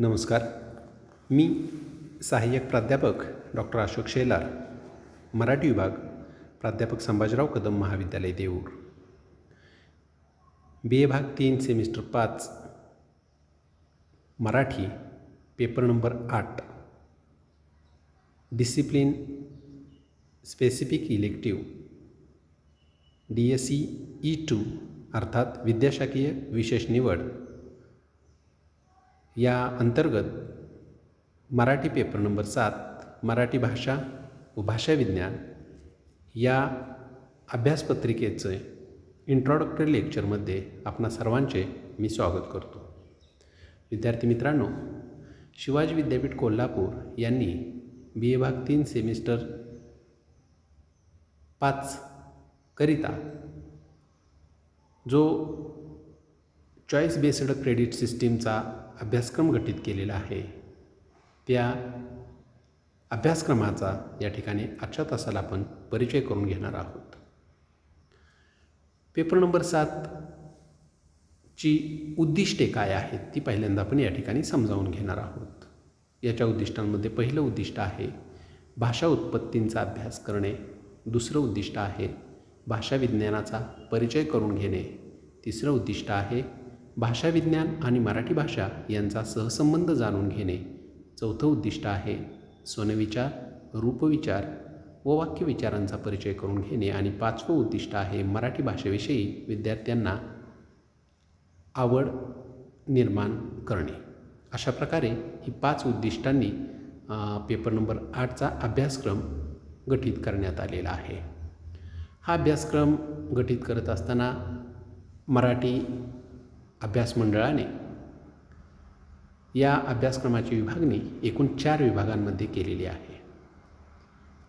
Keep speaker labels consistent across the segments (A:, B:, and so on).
A: नमस्कार मी सहाय्यक प्राध्यापक डॉक्टर अशोक शेलार मराठी विभाग प्राध्यापक संभाजीराव कदम महाविद्यालय देऊर बी ए भाग तीन सेमिस्टर पाच मराठी पेपर नंबर आठ discipline specific elective D S E e two e अर्थात विद्याशाखीय विशेष निवड या अंतर्गत मराठी पेपर नंबर सात मराठी भाषा व भाषा विज्ञान या अभ्यासपत्रिकेचे इंट्रॉडक्टरी लेक्चरमध्ये आपणा सर्वांचे मी स्वागत करतो विद्यार्थी मित्रांनो शिवाजी विद्यापीठ कोल्हापूर यांनी बी ए भाग तीन सेमिस्टर पाच करिता जो चॉईस बेस्ड क्रेडिट सिस्टीमचा अभ्यासक्रम गठीत केलेला आहे त्या अभ्यासक्रमाचा या ठिकाणी आजच्या तासाला आपण परिचय करून घेणार आहोत पेपर नंबर सात ची उद्दिष्टे काय आहेत ती पहिल्यांदा आपण या ठिकाणी समजावून घेणार आहोत याच्या उद्दिष्टांमध्ये पहिलं उद्दिष्ट आहे भाषा उत्पत्तींचा अभ्यास करणे दुसरं उद्दिष्ट आहे भाषा विज्ञानाचा परिचय करून घेणे तिसरं उद्दिष्ट आहे भाषाविज्ञान आणि मराठी भाषा यांचा सहसंबंध जाणून घेणे चौथं उद्दिष्ट आहे स्वनविचार रूपविचार व वाक्यविचारांचा परिचय करून घेणे आणि पाचवं उद्दिष्ट आहे मराठी भाषेविषयी विद्यार्थ्यांना आवड निर्माण करणे अशा प्रकारे ही पाच उद्दिष्टांनी पेपर नंबर आठचा अभ्यासक्रम गठीत करण्यात आलेला आहे हा अभ्यासक्रम गठीत करत असताना मराठी अभ्यास मंडळाने या अभ्यासक्रमाची विभागणी एकूण चार विभागांमध्ये केलेली आहे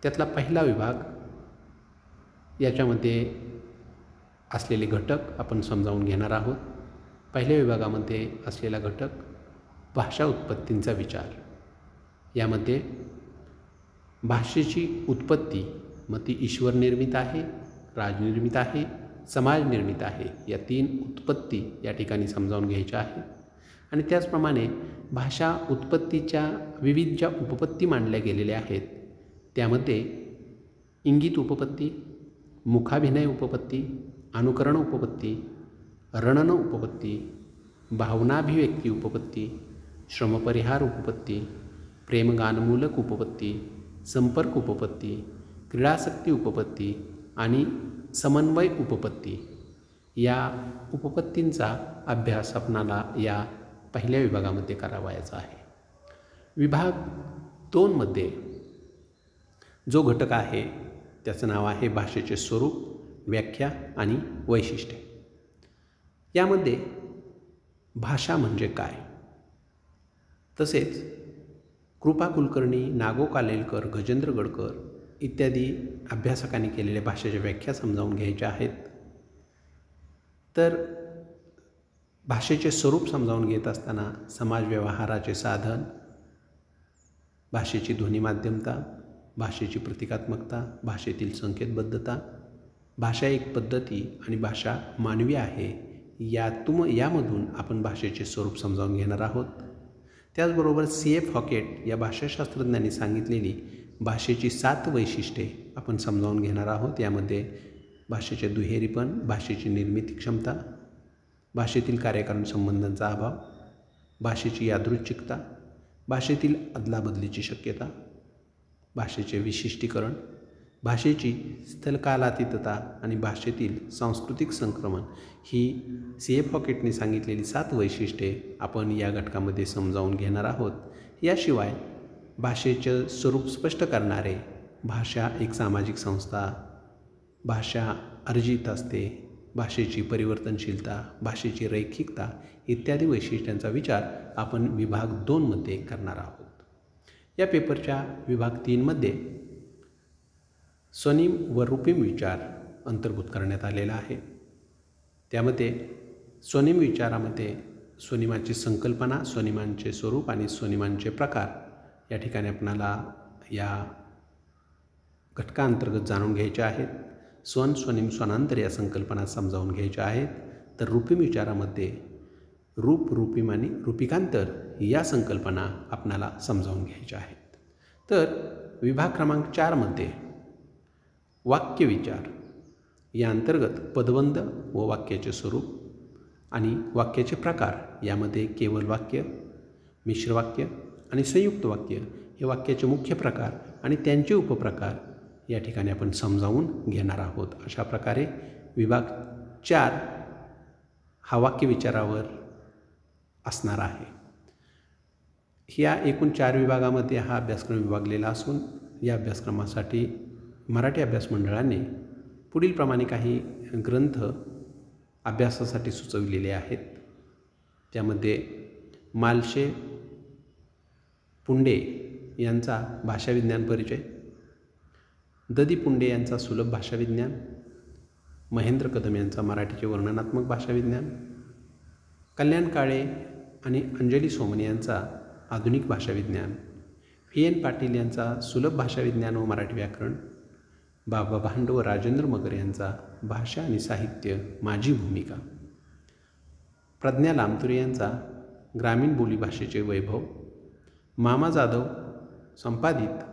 A: त्यातला पहिला विभाग याच्यामध्ये असलेले घटक आपण समजावून घेणार आहोत पहिल्या विभागामध्ये असलेला घटक भाषा उत्पत्तींचा विचार यामध्ये भाषेची उत्पत्ती मग ती ईश्वरनिर्मित आहे राजनिर्मित आहे समाज निर्मित आहे या तीन उत्पत्ती या ठिकाणी समजावून घ्यायच्या आहेत आणि त्याचप्रमाणे भाषा उत्पत्तीच्या विविध ज्या उपपत्ती मांडल्या गेलेल्या आहेत त्यामध्ये इंगित उपपत्ती मुखाभिनय उपपत्ती अनुकरण उपपत्ती रणन उपपत्ती भावनाभिव्यक्ती उपपत्ती श्रमपरिहार उपपत्ती प्रेमगानमूलक उपपत्ती संपर्क उपपत्ती क्रीडासक्ती उपपत्ती आणि समन्वय उपपत्ती या उपपत्तींचा अभ्यास आपणाला या पहिल्या विभागामध्ये करावायचा आहे विभाग दोनमध्ये जो घटक आहे त्याचं नाव आहे भाषेचे स्वरूप व्याख्या आणि वैशिष्ट्ये यामध्ये भाषा म्हणजे काय तसेच कृपा कुलकर्णी नागो कालेलकर गजेंद्र गडकर इत्यादी अभ्यासकांनी केलेल्या भाषेच्या व्याख्या समजावून घ्यायच्या आहेत तर भाषेचे स्वरूप समजावून घेत असताना समाज व्यवहाराचे साधन भाषेची माध्यमता भाषेची प्रतिकात्मकता भाषेतील संकेतबद्धता भाषा एक पद्धती आणि भाषा मानवी आहे यातून यामधून आपण भाषेचे स्वरूप समजावून घेणार आहोत त्याचबरोबर सी एफ हॉकेट या भाषाशास्त्रज्ञांनी सांगितलेली भाषेची सात वैशिष्ट्ये आपण समजावून घेणार आहोत यामध्ये भाषेचे दुहेरीपण भाषेची निर्मिती क्षमता भाषेतील कार्यकारण संबंधांचा अभाव भाषेची यादृच्छिकता भाषेतील अदलाबदलीची शक्यता भाषेचे विशिष्टीकरण भाषेची स्थलकालातीतता आणि भाषेतील सांस्कृतिक संक्रमण ही सी एफ हॉकेटने सांगितलेली सात वैशिष्ट्ये आपण या घटकामध्ये समजावून घेणार आहोत याशिवाय भाषेचं स्वरूप स्पष्ट करणारे भाषा एक सामाजिक संस्था भाषा अर्जित असते भाषेची परिवर्तनशीलता भाषेची रैखिकता इत्यादी वैशिष्ट्यांचा विचार आपण विभाग दोनमध्ये करणार आहोत या पेपरच्या विभाग तीनमध्ये स्वनिम व रुपीम विचार अंतर्भूत करण्यात आलेला आहे त्यामध्ये स्वनिम विचारामध्ये स्वनिमांची संकल्पना स्वनिमांचे स्वरूप आणि स्वनिमांचे प्रकार या ठिकाणी आपणाला या घटकाअंतर्गत जाणून घ्यायचे आहेत स्वन स्वनिम स्वनांतर या संकल्पना समजावून घ्यायच्या आहेत तर रुपीम विचारामध्ये रूप रूपिम आणि रूपिकांतर या संकल्पना आपणाला समजावून घ्यायच्या आहेत तर विभाग क्रमांक चारमध्ये वाक्यविचार या अंतर्गत पदबंध व वाक्याचे स्वरूप आणि वाक्याचे प्रकार यामध्ये केवल वाक्य मिश्र वाक्य आणि संयुक्त वाक्य हे वाक्याचे मुख्य प्रकार आणि त्यांचे उपप्रकार या ठिकाणी आपण समजावून घेणार आहोत अशा प्रकारे विभाग चार हा वाक्य विचारावर असणार आहे ह्या एकूण चार विभागामध्ये हा अभ्यासक्रम विभागलेला असून या अभ्यासक्रमासाठी मराठी अभ्यास मंडळाने पुढीलप्रमाणे काही ग्रंथ अभ्यासासाठी सुचविलेले आहेत त्यामध्ये मालशे पुंडे यांचा भाषाविज्ञान परिचय ददी पुंडे यांचा सुलभ भाषाविज्ञान महेंद्र कदम यांचा मराठीचे वर्णनात्मक भाषाविज्ञान कल्याण काळे आणि अंजली सोमन यांचा आधुनिक भाषाविज्ञान व्ही एन पाटील यांचा सुलभ भाषाविज्ञान व मराठी व्याकरण बाबा भांडव राजेंद्र मगर यांचा भाषा आणि साहित्य माझी भूमिका प्रज्ञा लामतुरे यांचा ग्रामीण बोलीभाषेचे वैभव मामा जाधव संपादित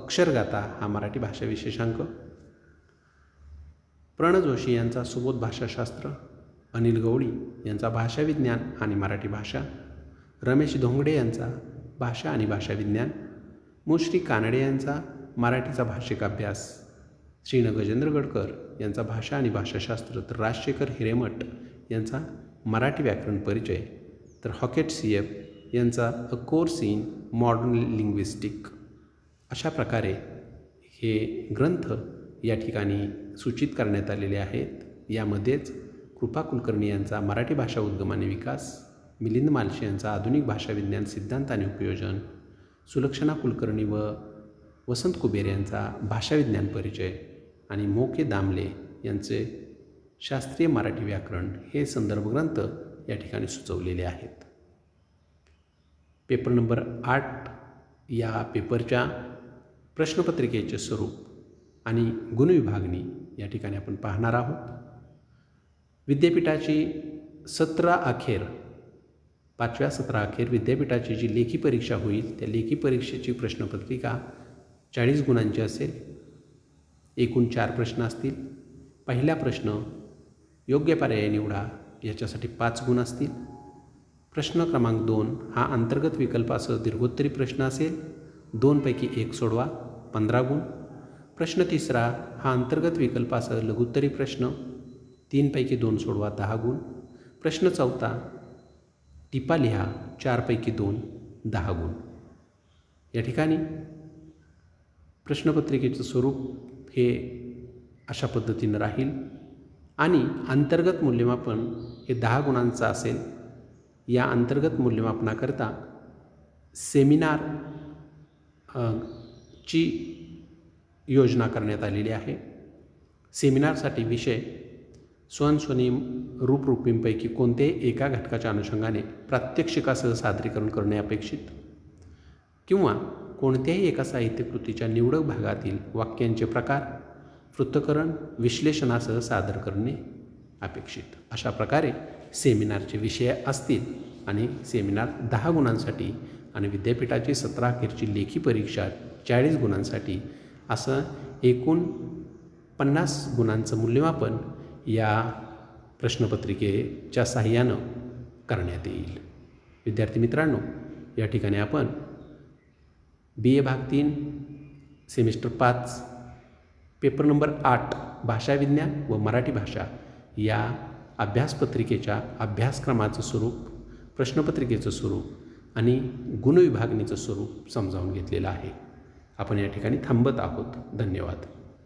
A: अक्षरगाथा हा मराठी भाषा विशेषांक प्रण जोशी यांचा सुबोध भाषाशास्त्र अनिल गवळी यांचा भाषाविज्ञान आणि मराठी भाषा रमेश धोंगडे यांचा भाषा आणि भाषाविज्ञान मुश्री कानडे यांचा मराठीचा भाषिक अभ्यास श्री गडकर यांचा भाषा आणि भाषाशास्त्र तर राजशेखर हिरेमठ यांचा मराठी व्याकरण परिचय तर हॉकेट सी एफ यांचा a course in modern linguistic अशा प्रकारे हे ग्रंथ या ठिकाणी सूचित करण्यात आलेले आहेत यामध्येच कृपा कुलकर्णी यांचा मराठी भाषा उद्गम आणि विकास मिलिंद मालशे यांचा आधुनिक भाषा विज्ञान सिद्धांत आणि उपयोजन सुलक्षणा कुलकर्णी व वसंत कुबेर यांचा भाषाविज्ञान परिचय आणि मोके दामले यांचे शास्त्रीय मराठी व्याकरण हे संदर्भग्रंथ या ठिकाणी सुचवलेले आहेत पेपर नंबर आठ या पेपरच्या प्रश्नपत्रिकेचे स्वरूप आणि गुणविभागणी या ठिकाणी आपण पाहणार आहोत विद्यापीठाची सतरा अखेर पाचव्या सतरा अखेर विद्यापीठाची जी लेखी परीक्षा होईल त्या लेखी परीक्षेची प्रश्नपत्रिका चाळीस गुणांची असेल एकूण चार प्रश्न असतील पहिला प्रश्न योग्य पर्याय निवडा याच्यासाठी पाच गुण असतील प्रश्न क्रमांक दोन हा अंतर्गत विकल्प असं दीर्घोत्तरी प्रश्न असेल दोनपैकी एक सोडवा पंधरा गुण प्रश्न तिसरा हा अंतर्गत विकल्प असं लघुत्तरी प्रश्न तीनपैकी दोन सोडवा दहा गुण प्रश्न चौथा टिपा लिहा चारपैकी दोन दहा गुण या ठिकाणी प्रश्नपत्रिकेचं स्वरूप हे अशा पद्धतीनं राहील आणि अंतर्गत मूल्यमापन हे दहा गुणांचं असेल या अंतर्गत मूल्यमापनाकरता सेमिनार ची योजना करण्यात आलेली आहे सेमिनारसाठी विषय स्वयंस्वनी रूपरूपींपैकी कोणत्याही एका घटकाच्या अनुषंगाने प्रात्यक्षिकासह सादरीकरण करणे अपेक्षित किंवा कोणत्याही एका साहित्यकृतीच्या निवडक भागातील वाक्यांचे प्रकार वृत्तकरण विश्लेषणासह सादर करणे अपेक्षित अशा प्रकारे सेमिनारचे विषय असतील आणि सेमिनार दहा गुणांसाठी आणि विद्यापीठाची सतरा अखेरची लेखी परीक्षा चाळीस गुणांसाठी असं एकूण पन्नास गुणांचं मूल्यमापन या प्रश्नपत्रिकेच्या साह्यानं करण्यात येईल विद्यार्थी मित्रांनो या ठिकाणी आपण बी ए भाग तीन सेमिस्टर पाच पेपर नंबर आठ भाषाविज्ञान व मराठी भाषा या अभ्यासपत्रिकेच्या अभ्यासक्रमाचं स्वरूप प्रश्नपत्रिकेचं स्वरूप आणि गुणविभागणीचं स्वरूप समजावून घेतलेलं आहे आपण या ठिकाणी थांबत आहोत धन्यवाद